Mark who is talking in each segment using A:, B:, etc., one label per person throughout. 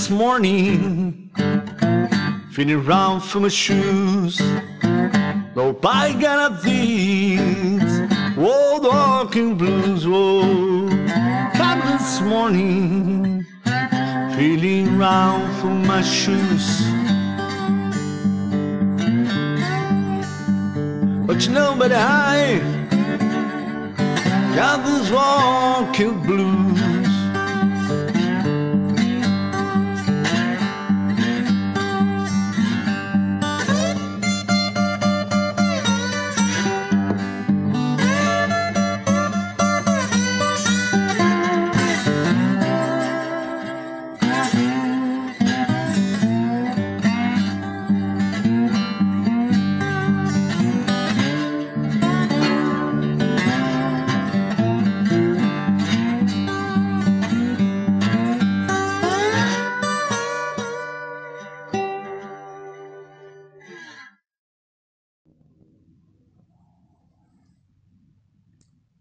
A: this morning, feeling round for my shoes. No by gonna things, old walking blues. Whoa, come this morning, feeling round for my shoes. But you know, but I got this walking blues.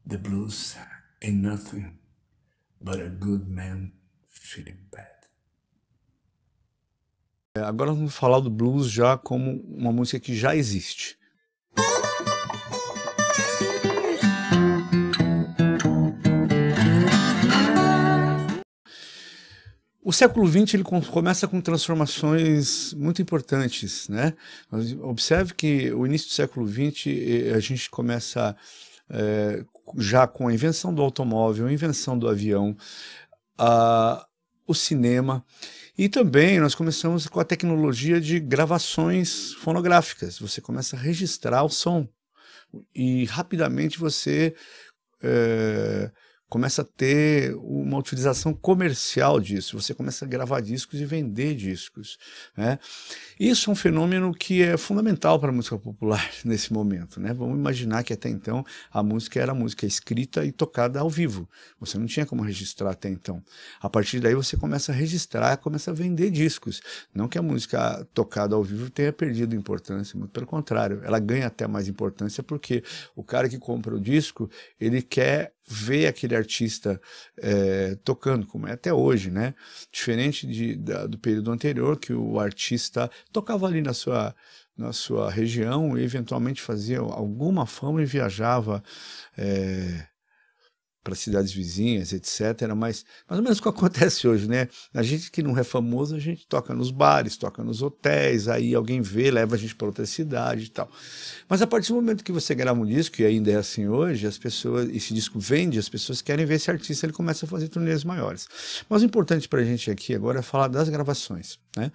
B: The blues ain't nothing but a good man feeling bad. É, agora vamos falar do blues já como uma música que já existe. O século XX ele começa com transformações muito importantes, né? Observe que o início do século XX a gente começa é, já com a invenção do automóvel, a invenção do avião, a, o cinema. E também nós começamos com a tecnologia de gravações fonográficas. Você começa a registrar o som e rapidamente você é, começa a ter uma utilização comercial disso, você começa a gravar discos e vender discos. Né? Isso é um fenômeno que é fundamental para a música popular nesse momento. Né? Vamos imaginar que até então a música era música escrita e tocada ao vivo. Você não tinha como registrar até então. A partir daí você começa a registrar, começa a vender discos. Não que a música tocada ao vivo tenha perdido importância, muito pelo contrário, ela ganha até mais importância porque o cara que compra o disco, ele quer ver aquele artista é, tocando, como é até hoje, né? Diferente de, da, do período anterior, que o artista tocava ali na sua, na sua região e eventualmente fazia alguma fama e viajava é, para cidades vizinhas, etc. Mas mais ou menos o que acontece hoje, né? A gente que não é famoso, a gente toca nos bares, toca nos hotéis, aí alguém vê, leva a gente para outra cidade e tal. Mas a partir do momento que você grava um disco, e ainda é assim hoje, as pessoas, esse disco vende, as pessoas querem ver esse artista, ele começa a fazer turnês maiores. Mas o importante para a gente aqui agora é falar das gravações, né?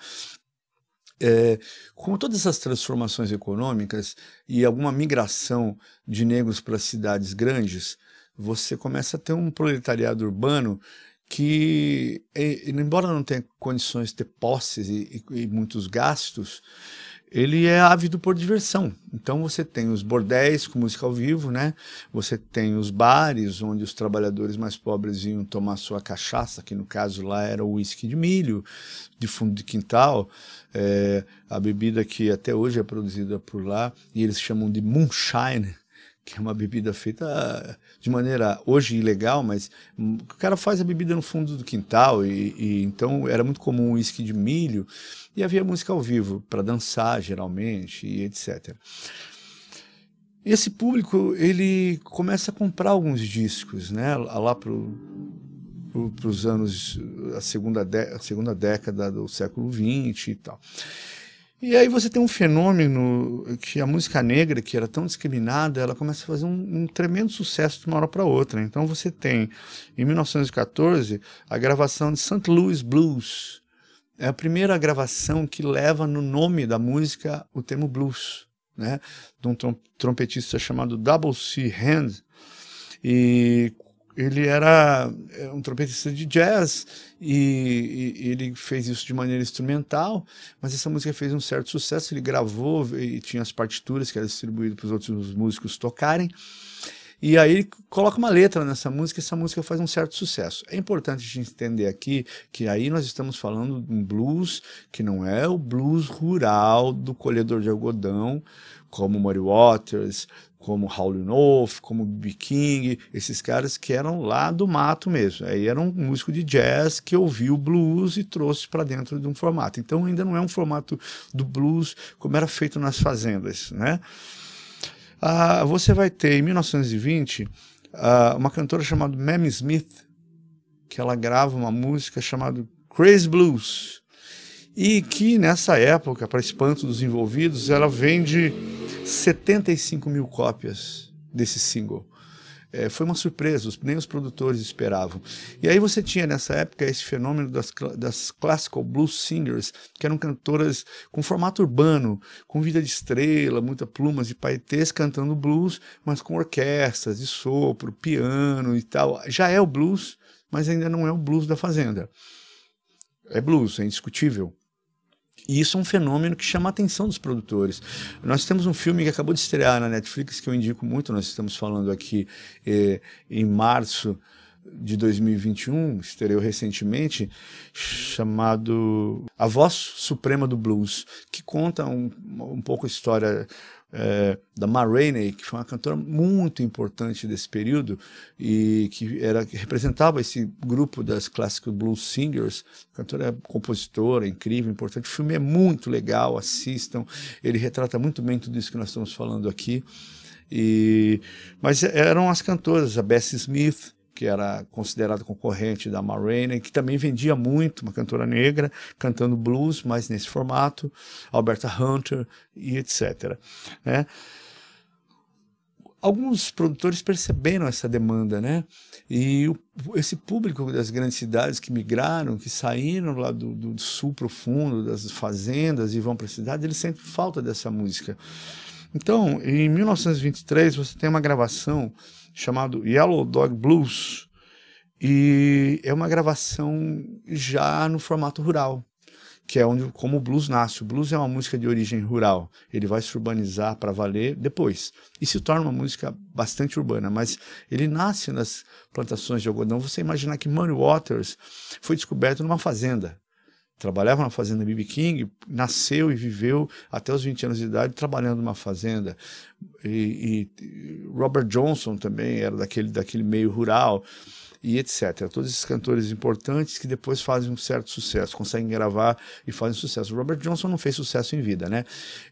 B: É, com todas essas transformações econômicas e alguma migração de negros para cidades grandes, você começa a ter um proletariado urbano que, embora não tenha condições de ter posses e, e, e muitos gastos, ele é ávido por diversão. Então você tem os bordéis com música ao vivo, né? Você tem os bares onde os trabalhadores mais pobres iam tomar sua cachaça, que no caso lá era o uísque de milho, de fundo de quintal, é, a bebida que até hoje é produzida por lá, e eles chamam de moonshine, que é uma bebida feita ah, de maneira hoje ilegal, mas hum, o cara faz a bebida no fundo do quintal e, e então era muito comum o uísque de milho e havia música ao vivo para dançar geralmente e etc. Esse público ele começa a comprar alguns discos, né? Lá pro para os anos a segunda, de, a segunda década do século XX e tal. E aí você tem um fenômeno que a música negra, que era tão discriminada, ela começa a fazer um, um tremendo sucesso de uma hora para outra. Então você tem, em 1914, a gravação de St. Louis Blues. É a primeira gravação que leva no nome da música o termo blues, né? De um trompetista chamado Double C. Hand. E ele era eh, um trompetista de jazz e, e, ele fez isso de maneira instrumental, mas essa música fez um certo sucesso. Ele gravou e tinha as partituras que eram distribuídas para os outros músicos tocarem. E aí ele coloca uma letra nessa música, e essa música faz um certo sucesso. É importante a gente entender aqui que aí nós estamos falando de um blues que não é o blues rural do colhedor de algodão, como Murray Waters, como Raul Noff, como B.B. King, esses caras que eram lá do mato mesmo. Aí era um músico de jazz que ouviu blues e trouxe para dentro de um formato. Então ainda não é um formato do blues como era feito nas fazendas, né? Ah, você vai ter em 1920 ah, uma cantora chamada Mamie Smith que ela grava uma música chamada Crazy Blues e que nessa época, para espanto dos envolvidos, ela vende 75 mil cópias desse single. É, foi uma surpresa, nem os produtores esperavam. E aí você tinha nessa época esse fenômeno das, das classical blues singers, que eram cantoras com formato urbano, com vida de estrela, muita plumas e paetês cantando blues, mas com orquestras de sopro, piano e tal. Já é o blues, mas ainda não é o blues da fazenda. É blues, é indiscutível. E isso é um fenômeno que chama a atenção dos produtores. Nós temos um filme que acabou de estrear na Netflix, que eu indico muito, nós estamos falando aqui eh, em março de 2021, estreou recentemente, chamado A Voz Suprema do Blues, que conta um, um pouco a história é, da Ma Rainey, que foi uma cantora muito importante desse período e que era que representava esse grupo das Classic Blues Singers. A cantora é compositora, incrível, importante. O filme é muito legal, assistam. Ele retrata muito bem tudo isso que nós estamos falando aqui. E, mas eram as cantoras, a Bessie Smith, que era considerada concorrente da Ma Rainey, que também vendia muito, uma cantora negra, cantando blues, mas nesse formato, Alberta Hunter e etc. Né? Alguns produtores perceberam essa demanda, né? E o, esse público das grandes cidades que migraram, que saíram lá do, do sul profundo, das fazendas e vão para a cidade, eles sentem falta dessa música. Então, em 1923, você tem uma gravação chamado Yellow Dog Blues. E é uma gravação já no formato rural, que é onde como o blues nasce. O blues é uma música de origem rural. Ele vai se urbanizar para valer depois e se torna uma música bastante urbana, mas ele nasce nas plantações de algodão. Você imaginar que Muddy Waters foi descoberto numa fazenda trabalhava na fazenda Bibi King, nasceu e viveu até os 20 anos de idade trabalhando numa fazenda. E, e Robert Johnson também era daquele, daquele meio rural e etc. Todos esses cantores importantes que depois fazem um certo sucesso, conseguem gravar e fazem sucesso. Robert Johnson não fez sucesso em vida, né?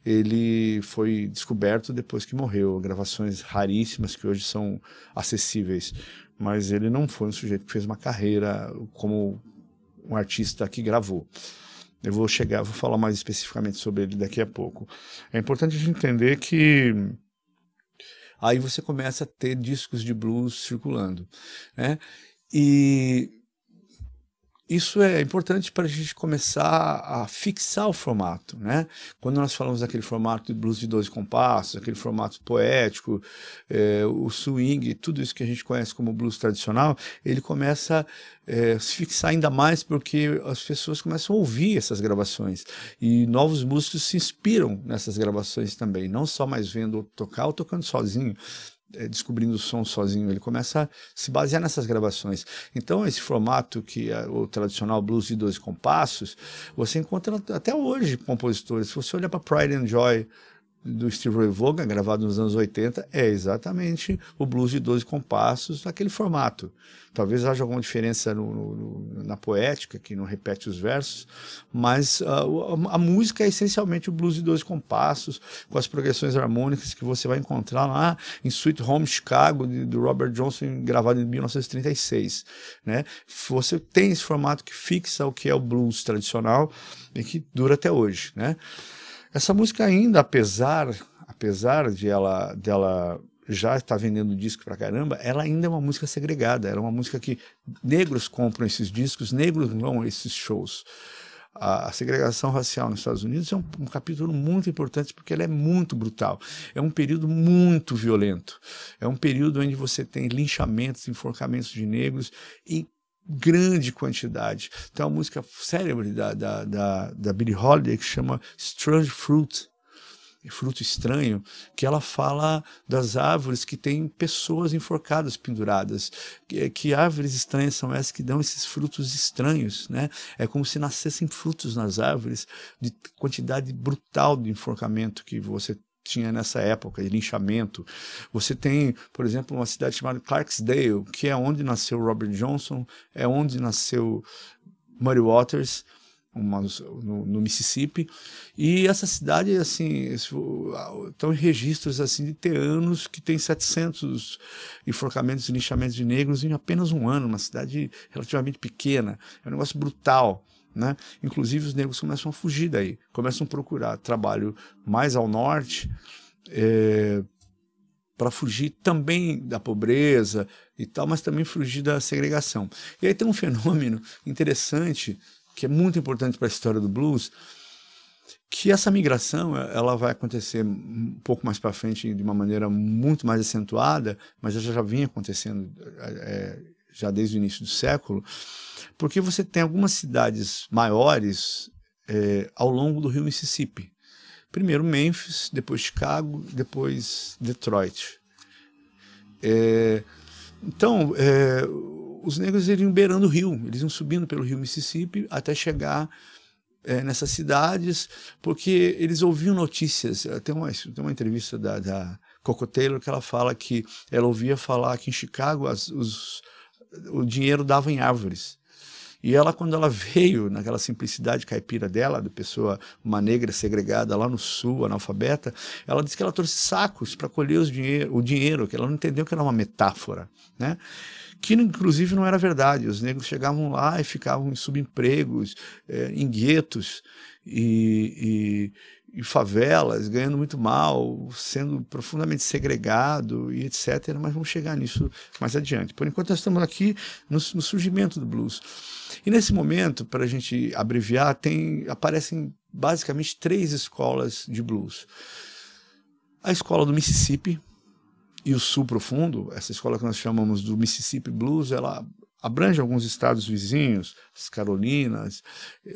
B: Ele foi descoberto depois que morreu, gravações raríssimas que hoje são acessíveis, mas ele não foi um sujeito que fez uma carreira como um artista que gravou. Eu vou chegar, vou falar mais especificamente sobre ele daqui a pouco. É importante a gente entender que aí você começa a ter discos de blues circulando, né? E isso é importante para a gente começar a fixar o formato, né? Quando nós falamos daquele formato de blues de 12 compassos, aquele formato poético, é, o swing, tudo isso que a gente conhece como blues tradicional, ele começa é, se fixar ainda mais porque as pessoas começam a ouvir essas gravações e novos músicos se inspiram nessas gravações também, não só mais vendo tocar ou tocando sozinho, é, descobrindo o som sozinho, ele começa a se basear nessas gravações. Então, esse formato que é o tradicional blues de 12 compassos, você encontra até hoje compositores. Se você olhar para Pride and Joy, do Steve Ray Vaughan, gravado nos anos 80, é exatamente o blues de 12 compassos, naquele formato. Talvez haja alguma diferença no, no, na poética, que não repete os versos, mas uh, a, a, música é essencialmente o blues de 12 compassos, com as progressões harmônicas que você vai encontrar lá em Sweet Home Chicago, de, do Robert Johnson, gravado em 1936. Né? Você tem esse formato que fixa o que é o blues tradicional e que dura até hoje. Né? Essa música ainda, apesar, apesar de ela, dela já estar vendendo disco pra caramba, ela ainda é uma música segregada. Era uma música que negros compram esses discos, negros vão a esses shows. A, a segregação racial nos Estados Unidos é um, um, capítulo muito importante porque ela é muito brutal. É um período muito violento. É um período onde você tem linchamentos, enforcamentos de negros e grande quantidade. Tem uma música célebre da, da, da, da Billie Holiday que chama Strange Fruit, fruto estranho, que ela fala das árvores que têm pessoas enforcadas penduradas. Que, que, árvores estranhas são essas que dão esses frutos estranhos, né? É como se nascessem frutos nas árvores de quantidade brutal de enforcamento que você tinha nessa época, linchamento. Você tem, por exemplo, uma cidade chamada Clarksdale, que é onde nasceu Robert Johnson, é onde nasceu Murray Waters, uma, no, no, Mississippi. E essa cidade, assim, estão registros assim de ter anos que tem 700 enforcamentos e linchamentos de negros em apenas um ano, uma cidade relativamente pequena. É um negócio brutal. Né? Inclusive, os negros começam a fugir daí, começam a procurar trabalho mais ao norte é, para fugir também da pobreza e tal, mas também fugir da segregação. E aí tem um fenômeno interessante que é muito importante para a história do blues, que essa migração é, ela vai acontecer um pouco mais para frente de uma maneira muito mais acentuada, mas ela já vinha acontecendo é, é já desde o início do século, porque você tem algumas cidades maiores é, ao longo do rio Mississippi. Primeiro Memphis, depois Chicago, depois Detroit. É, então, é, os negros iriam beirando o rio, eles iam subindo pelo rio Mississippi até chegar é, nessas cidades, porque eles ouviam notícias. É, tem uma, tem uma entrevista da, da Coco Taylor que ela fala que ela ouvia falar que em Chicago as, os, o dinheiro dava em árvores. E ela, quando ela veio, naquela simplicidade caipira dela, de pessoa, uma negra segregada lá no sul, analfabeta, ela disse que ela trouxe sacos para colher os dinheiro, o dinheiro, que ela não entendeu que era uma metáfora, né? Que, inclusive, não era verdade. Os negros chegavam lá e ficavam em subempregos, eh, em guetos, e, e em favelas, ganhando muito mal, sendo profundamente segregado e etc. Mas vamos chegar nisso mais adiante. Por enquanto, nós estamos aqui no, no surgimento do blues. E nesse momento, para a gente abreviar, tem, aparecem basicamente três escolas de blues. A escola do Mississippi e o Sul Profundo, essa escola que nós chamamos do Mississippi Blues, ela abrange alguns estados vizinhos, as Carolinas,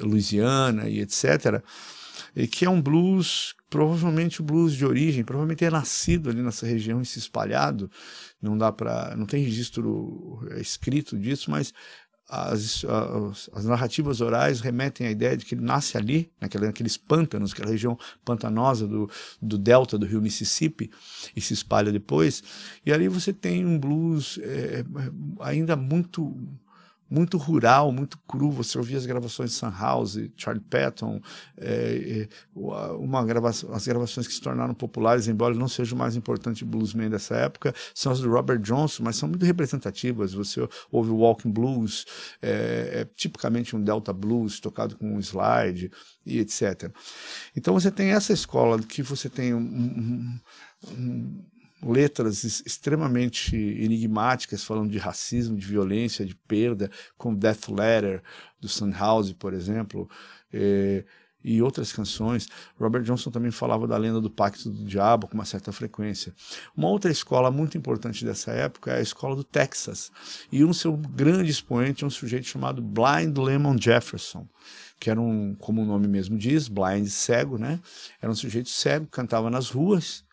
B: Louisiana e etc., que é um blues, provavelmente o blues de origem, provavelmente é nascido ali nessa região e se espalhado. Não dá para, não tem registro é, escrito disso, mas as, as, as, narrativas orais remetem à ideia de que ele nasce ali, naquela, naqueles pântanos, aquela região pantanosa do, do delta do rio Mississippi, e se espalha depois. E ali você tem um blues é, é ainda muito muito rural, muito cru. Você ouvia as gravações de Sun House, Charlie Patton, é, é uma as gravações que se tornaram populares, embora não seja o mais importante bluesman dessa época, são as do Robert Johnson, mas são muito representativas. Você ouve o Walking Blues, é, é tipicamente um Delta Blues tocado com um slide e etc. Então você tem essa escola que você tem um, um, um letras extremamente enigmáticas falando de racismo, de violência, de perda, como Death Letter do Sunhouse, por exemplo, eh, e outras canções. Robert Johnson também falava da lenda do Pacto do Diabo com uma certa frequência. Uma outra escola muito importante dessa época é a escola do Texas, e um seu grande expoente é um sujeito chamado Blind Lemon Jefferson que era um, como o nome mesmo diz, blind, cego, né? Era um sujeito cego, cantava nas ruas,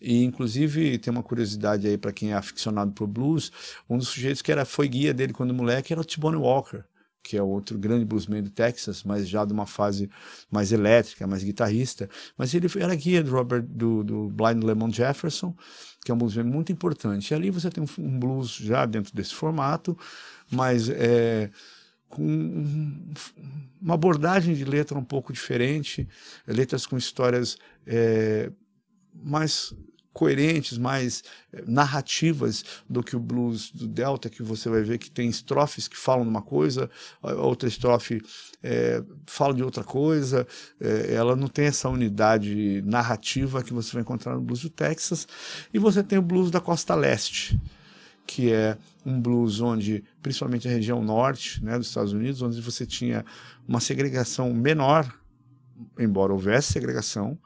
B: e, inclusive, tem uma curiosidade aí para quem é aficionado por blues, um dos sujeitos que era, foi guia dele quando moleque era o T-Bone Walker, que é outro grande bluesman do Texas, mas já de uma fase mais elétrica, mais guitarrista. Mas ele era guia do, Robert, do, do Blind Lemon Jefferson, que é um bluesman muito importante. E ali você tem um, um blues já dentro desse formato, mas é, com uma abordagem de letra um pouco diferente, letras com histórias... É, mais coerentes, mais eh, narrativas do que o blues do Delta, que você vai ver que tem estrofes que falam de uma coisa, outra estrofe é, fala de outra coisa. É, ela não tem essa unidade narrativa que você vai encontrar no blues do Texas. E você tem o blues da costa leste, que é um blues onde, principalmente a região norte né, dos Estados Unidos, onde você tinha uma segregação menor embora houvesse segregação,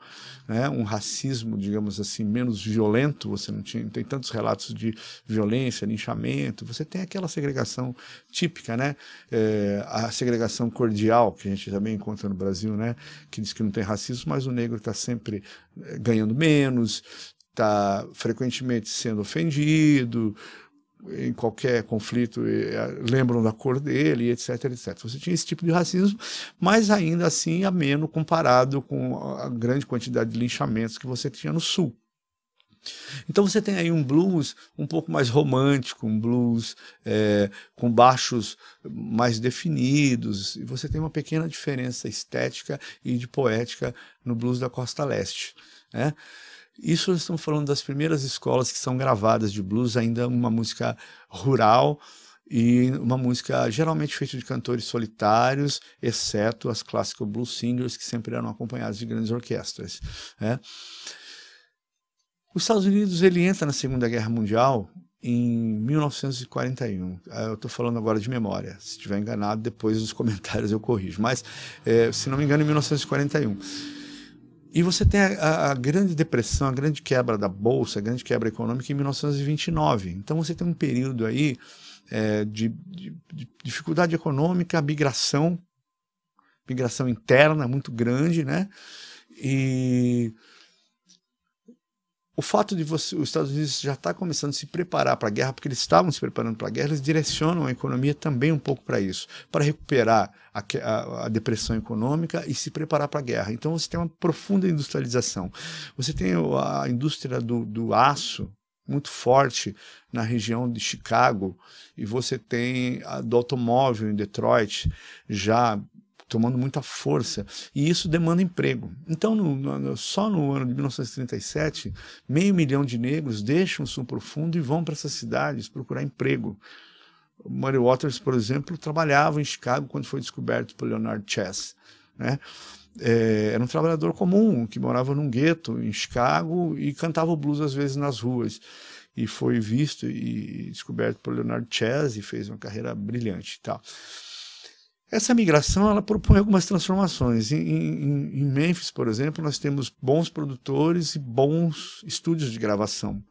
B: né, um racismo, digamos assim, menos violento, você não tinha, não tem tantos relatos de violência, linchamento, você tem aquela segregação típica, né, é, a segregação cordial, que a gente também encontra no Brasil, né, que diz que não tem racismo, mas o negro está sempre eh, ganhando menos, está frequentemente sendo ofendido, em qualquer conflito eh, lembram da cor dele, etc, etc. Então, você tinha esse tipo de racismo, mas ainda assim ameno comparado com a grande quantidade de linchamentos que você tinha no Sul. Então você tem aí um blues um pouco mais romântico, um blues é, com baixos mais definidos, e você tem uma pequena diferença estética e de poética no blues da costa leste. Né? Isso nós estamos falando das primeiras escolas que são gravadas de blues, ainda uma música rural e uma música geralmente feita de cantores solitários, exceto as clássicas blues singers que sempre eram acompanhadas de grandes orquestras. Né? Os Estados Unidos ele entra na Segunda Guerra Mundial em 1941. Ah, eu estou falando agora de memória. Se estiver enganado, depois dos comentários eu corrijo. Mas, é, se não me engano, em 1941. E você tem a, a, grande depressão, a grande quebra da bolsa, a grande quebra econômica em 1929. Então você tem um período aí é, de, de, de, dificuldade econômica, migração, migração interna muito grande, né? E o fato de você, os Estados Unidos já estar tá começando a se preparar para a guerra, porque eles estavam se preparando para a guerra, eles direcionam a economia também um pouco para isso, para recuperar a, a, a, depressão econômica e se preparar para a guerra. Então você tem uma profunda industrialização. Você tem a indústria do, do aço muito forte na região de Chicago e você tem a, do automóvel em Detroit já tomando muita força, e isso demanda emprego. Então, no, no, só no ano de 1937, meio milhão de negros deixam o sul profundo e vão para essas cidades procurar emprego. Murray Waters, por exemplo, trabalhava em Chicago quando foi descoberto por Leonard Chess. Né? É, era um trabalhador comum que morava num gueto em Chicago e cantava blues às vezes nas ruas. E foi visto e descoberto por Leonard Chess e fez uma carreira brilhante e tal. Essa migração ela propõe algumas transformações. Em, em, em, Memphis, por exemplo, nós temos bons produtores e bons estúdios de gravação.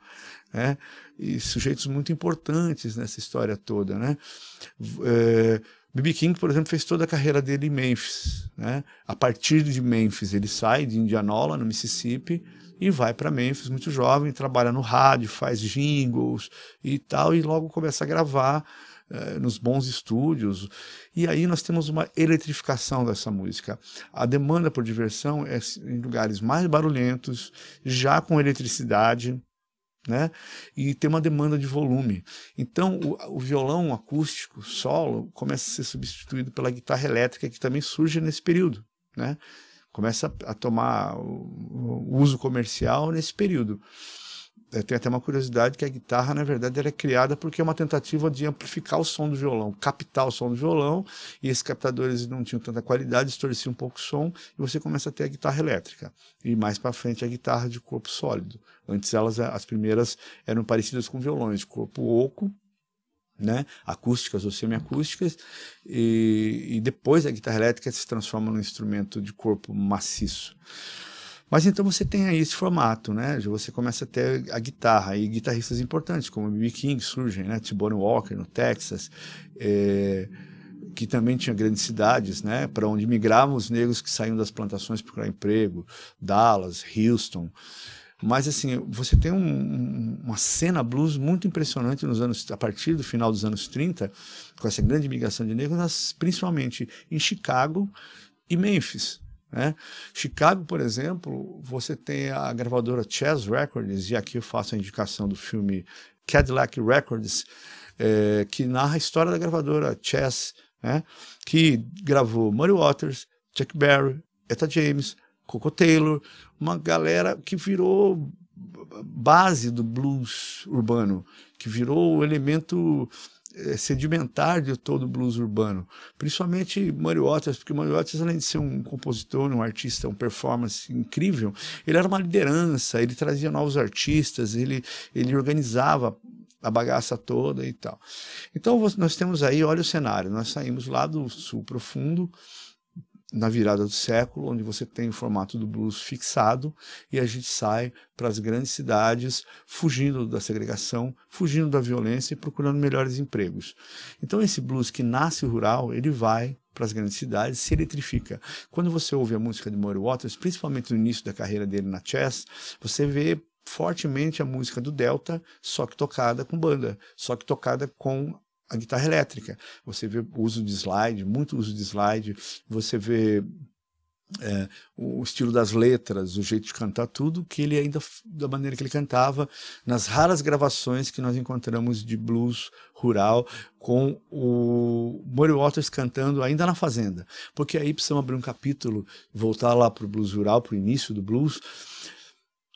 B: Né? E sujeitos muito importantes nessa história toda. Né? É, B.B. King, por exemplo, fez toda a carreira dele em Memphis. Né? A partir de Memphis, ele sai de Indianola, no Mississippi, e vai para Memphis, muito jovem, trabalha no rádio, faz jingles e tal, e logo começa a gravar eh, nos bons estúdios. E aí nós temos uma eletrificação dessa música. A demanda por diversão é em lugares mais barulhentos, já com eletricidade. Né? E tem uma demanda de volume. Então, o, o, violão acústico solo começa a ser substituído pela guitarra elétrica, que também surge nesse período, né? Começa a, tomar o uso comercial nesse período tem até uma curiosidade que a guitarra, na verdade, era é criada porque é uma tentativa de amplificar o som do violão, captar o som do violão, e esses captadores não tinham tanta qualidade, distorciam um pouco o som, e você começa a ter a guitarra elétrica. E mais para frente a guitarra de corpo sólido. Antes elas, as primeiras, eram parecidas com violões, de corpo oco, né? acústicas ou semiacústicas, e, e depois a guitarra elétrica se transforma num instrumento de corpo maciço. Mas então você tem aí esse formato, né? Você começa a ter a guitarra e guitarristas importantes, como B.B. King surgem, né? T-Bone Walker no Texas, é, que também tinha grandes cidades, né? Para onde migravam os negros que saíam das plantações procurar emprego, Dallas, Houston. Mas assim, você tem um, uma cena blues muito impressionante nos anos a partir do final dos anos 30, com essa grande migração de negros, principalmente em Chicago e Memphis né? Chicago, por exemplo, você tem a gravadora Chess Records, e aqui eu faço a indicação do filme Cadillac Records, é, que narra a história da gravadora Chess, né? que gravou Muddy Waters, Chuck Berry, Etta James, Coco Taylor, uma galera que virou base do blues urbano, que virou o elemento é, sedimentar de todo o blues urbano, principalmente Mario porque Mario Otis, além de ser um compositor, um artista, um performance incrível, ele era uma liderança, ele trazia novos artistas, ele, ele organizava a bagaça toda e tal. Então nós temos aí, olha o cenário, nós saímos lá do sul profundo, na virada do século, onde você tem o formato do blues fixado e a gente sai para as grandes cidades, fugindo da segregação, fugindo da violência e procurando melhores empregos. Então esse blues que nasce rural, ele vai para as grandes cidades, se eletrifica. Quando você ouve a música de Murray Waters, principalmente no início da carreira dele na Chess, você vê fortemente a música do Delta, só que tocada com banda, só que tocada com a guitarra elétrica. Você vê o uso de slide, muito uso de slide, você vê é, o estilo das letras, o jeito de cantar, tudo que ele ainda, da maneira que ele cantava, nas raras gravações que nós encontramos de blues rural, com o Murray Waters cantando ainda na Fazenda. Porque aí precisamos abrir um capítulo, voltar lá para o blues rural, para o início do blues,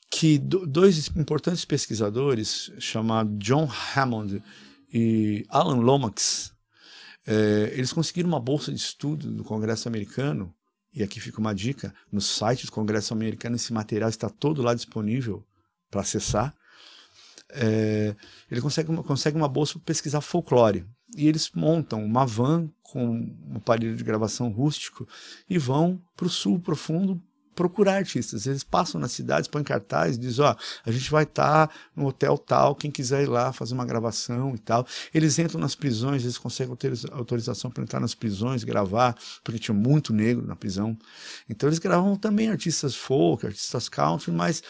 B: que do, dois importantes pesquisadores, chamado John Hammond e Alan Lomax, é, eles conseguiram uma bolsa de estudo do Congresso americano, e aqui fica uma dica, no site do Congresso americano esse material está todo lá disponível para acessar. É, ele consegue uma, consegue uma bolsa para pesquisar folclore. E eles montam uma van com um aparelho de gravação rústico e vão para o sul profundo procurar artistas. Eles passam nas cidades, põem cartaz, dizem, ó, a gente vai estar tá no hotel tal, quem quiser ir lá fazer uma gravação e tal. Eles entram nas prisões, eles conseguem ter autorização para entrar nas prisões, gravar, porque tinha muito negro na prisão. Então eles gravavam também artistas folk, artistas country, mas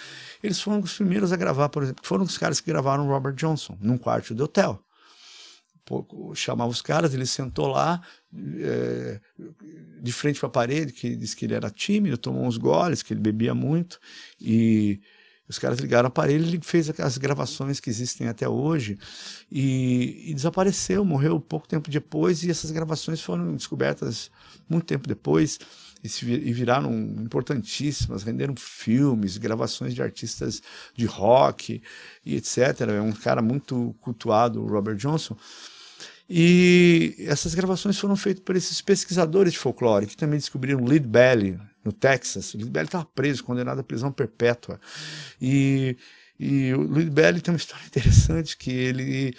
B: eles foram os primeiros a gravar, por exemplo, foram os caras que gravaram Robert Johnson num quarto de hotel chamava os caras, ele sentou lá, é, de frente para a parede, que disse que ele era tímido, tomou uns goles, que ele bebia muito, e os caras ligaram o aparelho, ele fez as gravações que existem até hoje, e, e desapareceu, morreu pouco tempo depois, e essas gravações foram descobertas muito tempo depois, e, viraram importantíssimas, renderam filmes, gravações de artistas de rock e etc. É um cara muito cultuado, o Robert Johnson. E essas gravações foram feitas por esses pesquisadores de folclore, que também descobriram Lead Belly, no Texas. O Lead Belly estava preso, condenado à prisão perpétua. E, e o Lead Belly tem uma história interessante, que ele,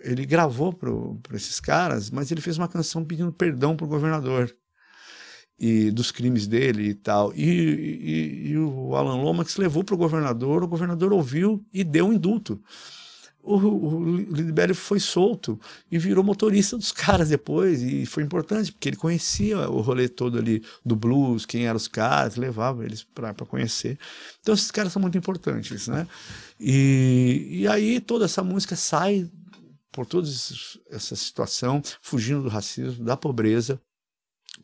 B: ele gravou para esses caras, mas ele fez uma canção pedindo perdão para o governador e dos crimes dele e tal. E, e, e o Alan Lomax levou para o governador, o governador ouviu e deu um indulto o, o foi solto e virou motorista dos caras depois. E foi importante, porque ele conhecia o rolê todo ali do blues, quem eram os caras, levava eles para conhecer. Então esses caras são muito importantes, né? E, e aí toda essa música sai por toda essa situação, fugindo do racismo, da pobreza,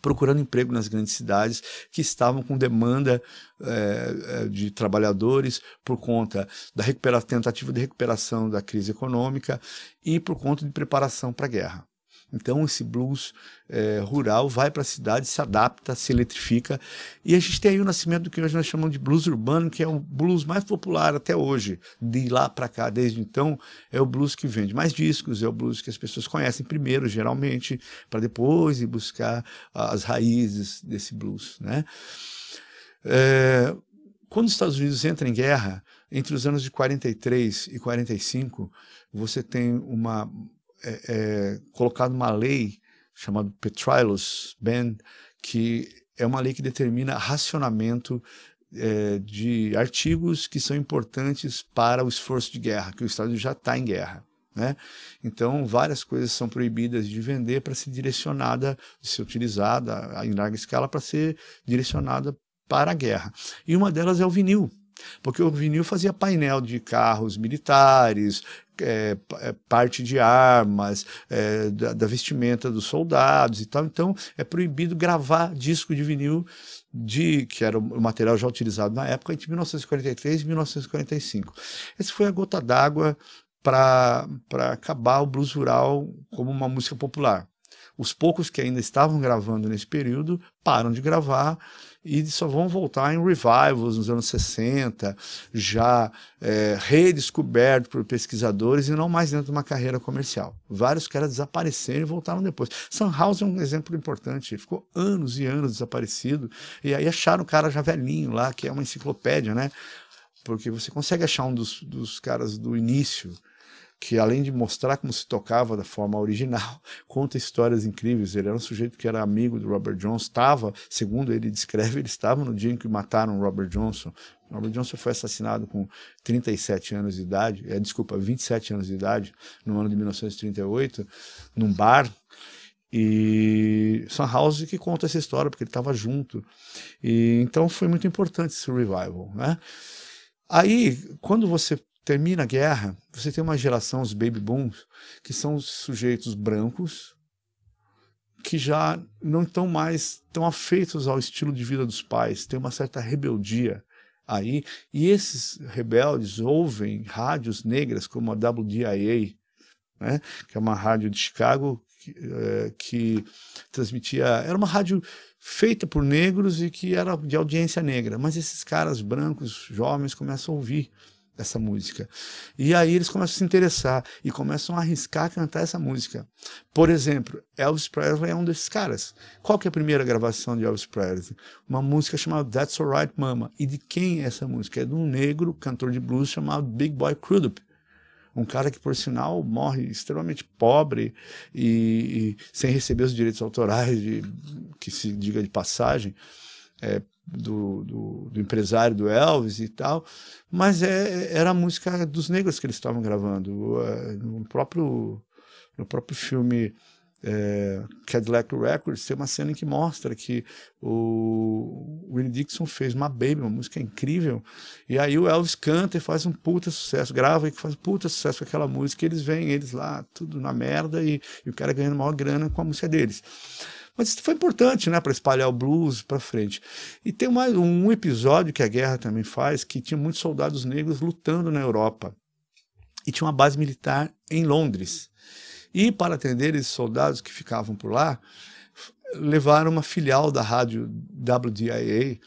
B: procurando emprego nas grandes cidades, que estavam com demanda é, de trabalhadores por conta da tentativa de recuperação da crise econômica e por conta de preparação para a guerra. Então esse blues é, rural vai para a cidade, se adapta, se eletrifica. E a gente tem aí o nascimento do que hoje nós chamamos de blues urbano, que é o blues mais popular até hoje. De lá para cá, desde então, é o blues que vende mais discos, é o blues que as pessoas conhecem primeiro, geralmente, para depois ir buscar as raízes desse blues. Né? É, quando os Estados Unidos entram em guerra, entre os anos de 43 e 45, você tem uma é, é colocado uma lei chamada Petrilos Ban, que é uma lei que determina racionamento é, de artigos que são importantes para o esforço de guerra, que o Estado já está em guerra. Né? Então, várias coisas são proibidas de vender para ser direcionada, de ser utilizada em larga escala para ser direcionada para a guerra. E uma delas é o vinil, porque o vinil fazia painel de carros militares, é, é, parte de armas, é, da, da, vestimenta dos soldados e tal. Então é proibido gravar disco de vinil, de, que era o material já utilizado na época, entre 1943 e 1945. Essa foi a gota d'água para acabar o blues rural como uma música popular. Os poucos que ainda estavam gravando nesse período param de gravar e só vão voltar em revivals nos anos 60, já é, redescoberto por pesquisadores e não mais dentro de uma carreira comercial. Vários caras desapareceram e voltaram depois. House é um exemplo importante, ele ficou anos e anos desaparecido, e aí acharam o cara já velhinho lá, que é uma enciclopédia, né? Porque você consegue achar um dos, dos caras do início, que além de mostrar como se tocava da forma original, conta histórias incríveis. Ele era um sujeito que era amigo do Robert Johnson, estava, segundo ele descreve, ele estava no dia em que mataram Robert Johnson. Robert Johnson foi assassinado com 37 anos de idade, é, desculpa, 27 anos de idade, no ano de 1938, num bar. E só House que conta essa história, porque ele estava junto. E, então foi muito importante esse revival, né? Aí, quando você Termina a guerra, você tem uma geração, os baby booms, que são sujeitos brancos que já não estão mais tão afeitos ao estilo de vida dos pais, tem uma certa rebeldia aí. E esses rebeldes ouvem rádios negras como a WDIA, né, que é uma rádio de Chicago que, é, que transmitia. Era uma rádio feita por negros e que era de audiência negra. Mas esses caras brancos, jovens, começam a ouvir essa música. E aí eles começam a se interessar e começam a arriscar a cantar essa música. Por exemplo, Elvis Presley é um desses caras. Qual que é a primeira gravação de Elvis Presley? Uma música chamada That's Alright Mama. E de quem é essa música? É de um negro cantor de blues chamado Big Boy Crudup. Um cara que, por sinal, morre extremamente pobre e, e sem receber os direitos autorais, de, que se diga de passagem é, do, do, do, empresário do Elvis e tal, mas é, era a música dos negros que eles estavam gravando. Eh, no próprio, no próprio filme é, Cadillac Records tem uma cena em que mostra que o Willie Dixon fez uma Baby, uma música incrível, e aí o Elvis canta e faz um puta sucesso, grava e faz um puta sucesso com aquela música, eles vêm, eles lá, tudo na merda, e, e o cara ganhando maior grana com a música deles. Mas isso foi importante, né, para espalhar o blues para frente. E tem mais um episódio que a guerra também faz, que tinha muitos soldados negros lutando na Europa. E tinha uma base militar em Londres. E para atender esses soldados que ficavam por lá, levaram uma filial da rádio WDIA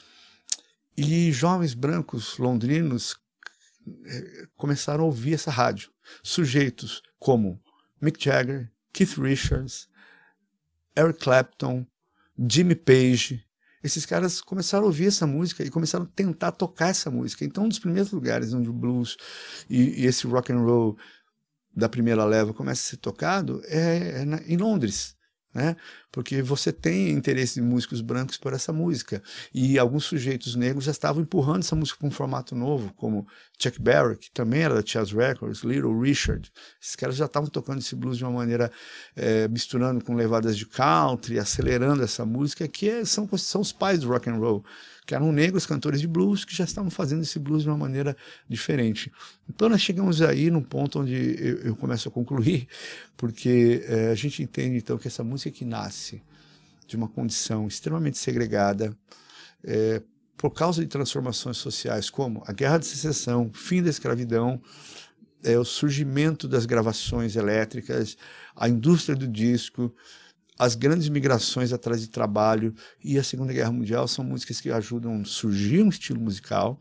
B: e jovens brancos londrinos eh, começaram a ouvir essa rádio. Sujeitos como Mick Jagger, Keith Richards, Eric Clapton, Jimmy Page. Esses caras começaram a ouvir essa música e começaram a tentar tocar essa música. Então, um dos primeiros lugares onde o blues e, e esse rock and roll da primeira leva começa a ser tocado é, é na, em Londres né? Porque você tem interesse de músicos brancos por essa música. E alguns sujeitos negros já estavam empurrando essa música para um formato novo, como Chuck Berry, que também era da Chess Records, Little Richard. Esses caras já estavam tocando esse blues de uma maneira é, misturando com levadas de country, acelerando essa música, que é, são, são os pais do rock and roll que eram negros cantores de blues que já estavam fazendo esse blues de uma maneira diferente. Então nós chegamos aí num ponto onde eu, eu começo a concluir, porque é, a gente entende então que essa música que nasce de uma condição extremamente segregada, é, por causa de transformações sociais como a guerra de secessão, fim da escravidão, é, o surgimento das gravações elétricas, a indústria do disco, as grandes migrações atrás de trabalho e a Segunda Guerra Mundial são músicas que ajudam a surgir um estilo musical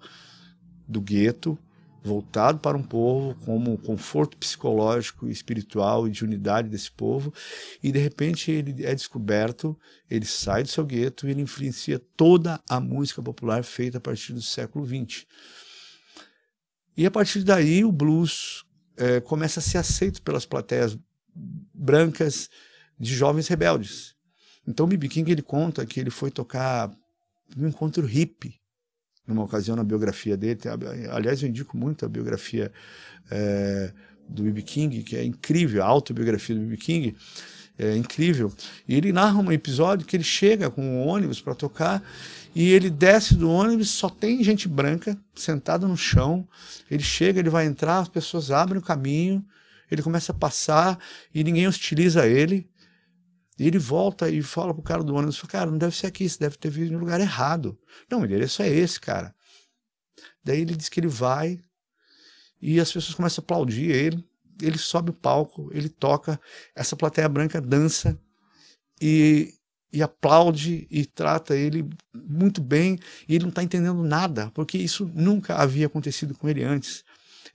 B: do gueto voltado para um povo como conforto psicológico, espiritual e de unidade desse povo, e de repente ele é descoberto, ele sai do seu gueto e ele influencia toda a música popular feita a partir do século XX. E a partir daí o blues é, começa a ser aceito pelas plateias brancas, de jovens rebeldes. Então o B.B. King ele conta que ele foi tocar um encontro hippie numa ocasião na biografia dele. Aliás, eu indico muito a biografia é, do B.B. King, que é incrível, a autobiografia do B.B. King, é incrível. E ele narra um episódio que ele chega com um ônibus para tocar e ele desce do ônibus, só tem gente branca sentada no chão. Ele chega, ele vai entrar, as pessoas abrem o caminho, ele começa a passar e ninguém hostiliza ele ele volta e fala pro cara do ônibus, cara, não deve ser aqui, você deve ter vindo no lugar errado. Não, o endereço é esse, cara. Daí ele diz que ele vai e as pessoas começam a aplaudir ele, ele sobe o palco, ele toca, essa plateia branca dança e, e aplaude e trata ele muito bem e ele não está entendendo nada, porque isso nunca havia acontecido com ele antes.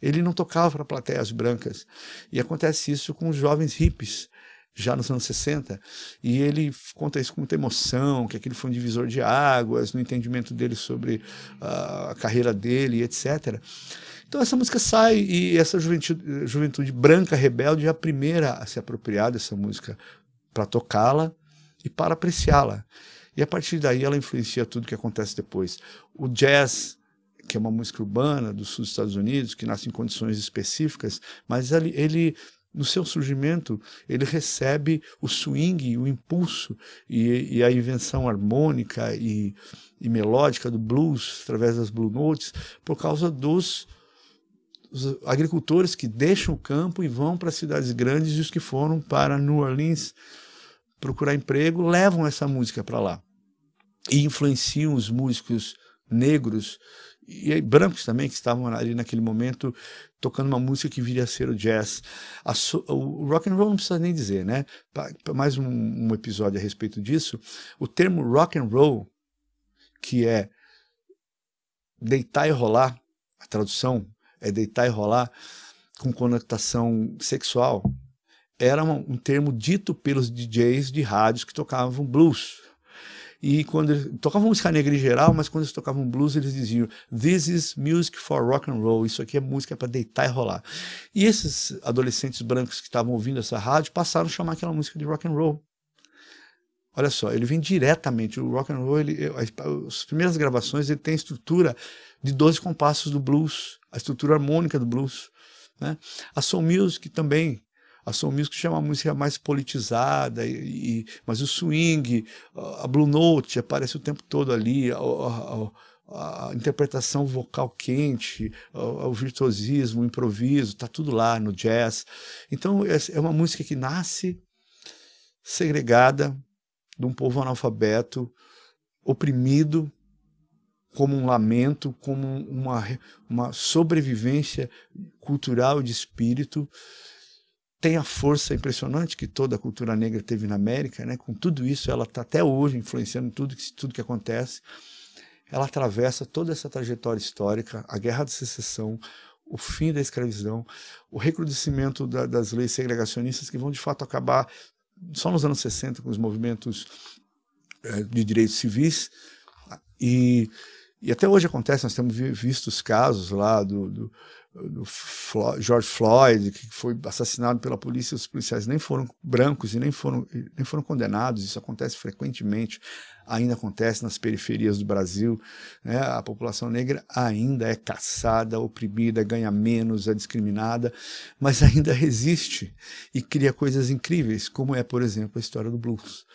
B: Ele não tocava para plateias brancas. E acontece isso com os jovens hippies já nos anos 60, e ele conta isso com muita emoção, que aquele foi um divisor de águas no entendimento dele sobre a carreira dele, etc. Então essa música sai e essa juventude, juventude branca rebelde é a primeira a se apropriar dessa música para tocá-la e para apreciá-la. E a partir daí ela influencia tudo que acontece depois. O jazz, que é uma música urbana do sul dos Estados Unidos, que nasce em condições específicas, mas ele, ele no seu surgimento, ele recebe o swing, o impulso e, e a invenção harmônica e, e, melódica do blues através das blue notes por causa dos, dos agricultores que deixam o campo e vão para cidades grandes e os que foram para New Orleans procurar emprego levam essa música para lá e influenciam os músicos negros e aí, brancos também que estavam ali naquele momento tocando uma música que viria a ser o jazz. So, o rock and roll não precisa nem dizer, né? Pra, pra mais um, um, episódio a respeito disso. O termo rock and roll, que é deitar e rolar, a tradução é deitar e rolar com conotação sexual, era um, um termo dito pelos DJs de rádios que tocavam blues e quando tocava tocavam música negra em geral, mas quando eles tocavam blues, eles diziam: This is music for rock and roll. Isso aqui é música para deitar e rolar. E esses adolescentes brancos que estavam ouvindo essa rádio passaram a chamar aquela música de rock and roll. Olha só, ele vem diretamente. O rock and roll, ele, as, as primeiras gravações, ele tem a estrutura de 12 compassos do blues, a estrutura harmônica do blues. Né? A soul music também a Soul Music chama a música mais politizada, e, e, mas o swing, a Blue Note aparece o tempo todo ali, a, a, a interpretação vocal quente, o virtuosismo, o improviso, tá tudo lá no jazz. Então é uma música que nasce segregada de um povo analfabeto, oprimido, como um lamento, como uma, uma sobrevivência cultural de espírito tem a força impressionante que toda a cultura negra teve na América, né? Com tudo isso, ela está até hoje influenciando tudo que, tudo que acontece. Ela atravessa toda essa trajetória histórica, a Guerra de Secessão, o fim da escravidão, o recrudescimento da, das leis segregacionistas que vão de fato acabar só nos anos 60 com os movimentos é, de direitos civis e, e até hoje acontece, nós temos visto os casos lá do, do do Flo, George Floyd, que foi assassinado pela polícia, os policiais nem foram brancos e nem foram, nem foram condenados. Isso acontece frequentemente, ainda acontece nas periferias do Brasil. Né? A população negra ainda é caçada, oprimida, ganha menos, é discriminada, mas ainda resiste e cria coisas incríveis, como é, por exemplo, a história do blues.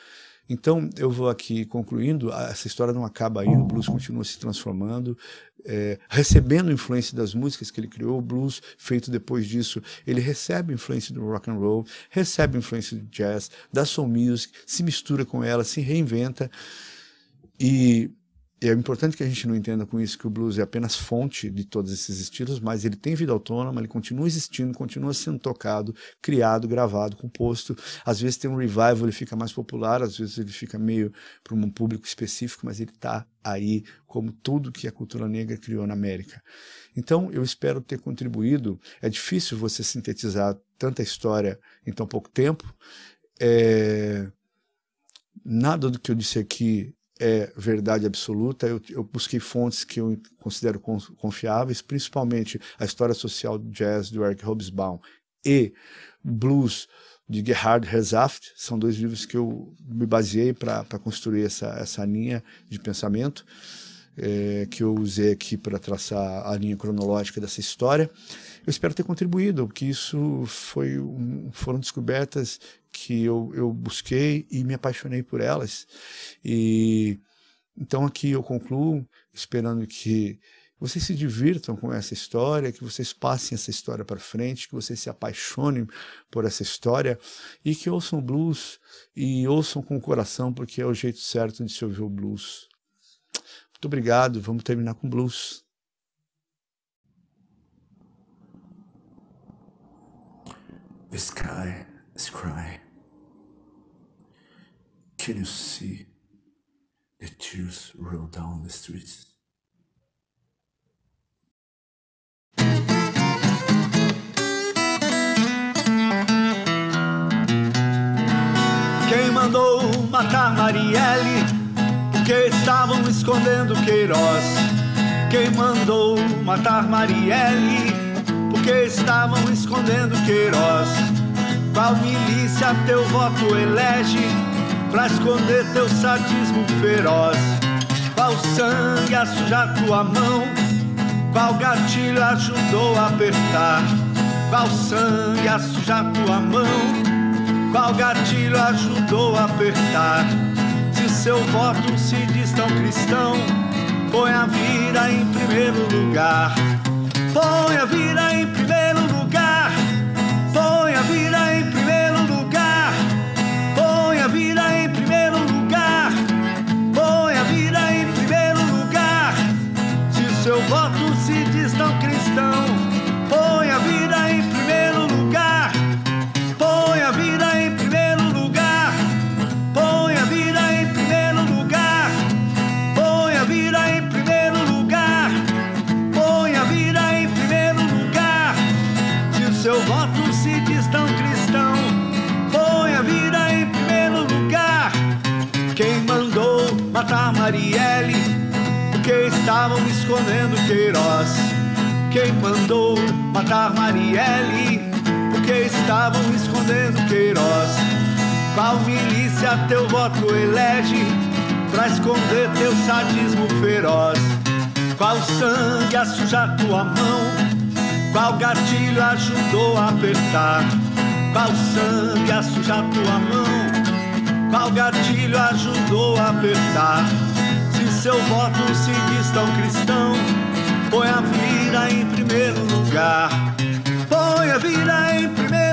B: Então, eu vou aqui concluindo, essa história não acaba aí, o blues continua se transformando, é, recebendo influência das músicas que ele criou, o blues feito depois disso, ele recebe influência do rock and roll, recebe influência do jazz, da soul music, se mistura com ela, se reinventa e é importante que a gente não entenda com isso que o blues é apenas fonte de todos esses estilos, mas ele tem vida autônoma, ele continua existindo, continua sendo tocado, criado, gravado, composto. Às vezes tem um revival, ele fica mais popular, às vezes ele fica meio para um público específico, mas ele está aí como tudo que a cultura negra criou na América. Então, eu espero ter contribuído. É difícil você sintetizar tanta história em tão pouco tempo. É... Nada do que eu disse aqui é verdade absoluta. Eu, eu busquei fontes que eu considero confiáveis, principalmente a história social do jazz do Eric Hobsbawm e Blues de Gerhard Herzhaft. São dois livros que eu me baseei para construir essa, essa linha de pensamento, é, que eu usei aqui para traçar a linha cronológica dessa história. Eu espero ter contribuído, porque isso foi um, foram descobertas que eu, eu busquei e me apaixonei por elas. E então aqui eu concluo esperando que vocês se divirtam com essa história, que vocês passem essa história para frente, que vocês se apaixonem por essa história e que ouçam blues e ouçam com o coração, porque é o jeito certo de se ouvir o blues. Muito obrigado, vamos terminar com blues.
A: sky is crying.
B: Can you see the tears roll down the streets?
A: Quem mandou matar Marielle? Porque estavam escondendo Queiroz. Quem mandou matar Marielle? porque estavam escondendo Queiroz. Qual milícia teu voto elege pra esconder teu sadismo feroz? Qual sangue a sujar tua mão? Qual gatilho ajudou a apertar? Qual sangue a sujar tua mão? Qual gatilho ajudou a apertar? Se seu voto se diz tão cristão, põe a vida em primeiro lugar põe a vida em primeiro lugar. escondendo Queiroz. Quem mandou matar Marielle? Porque estavam escondendo Queiroz. Qual milícia teu voto elege pra esconder teu sadismo feroz? Qual sangue a sujar tua mão? Qual gatilho ajudou a apertar? Qual sangue a sujar tua mão? Qual gatilho ajudou a apertar? seu voto se diz tão cristão. Põe a vida em primeiro lugar. Põe a vida em primeiro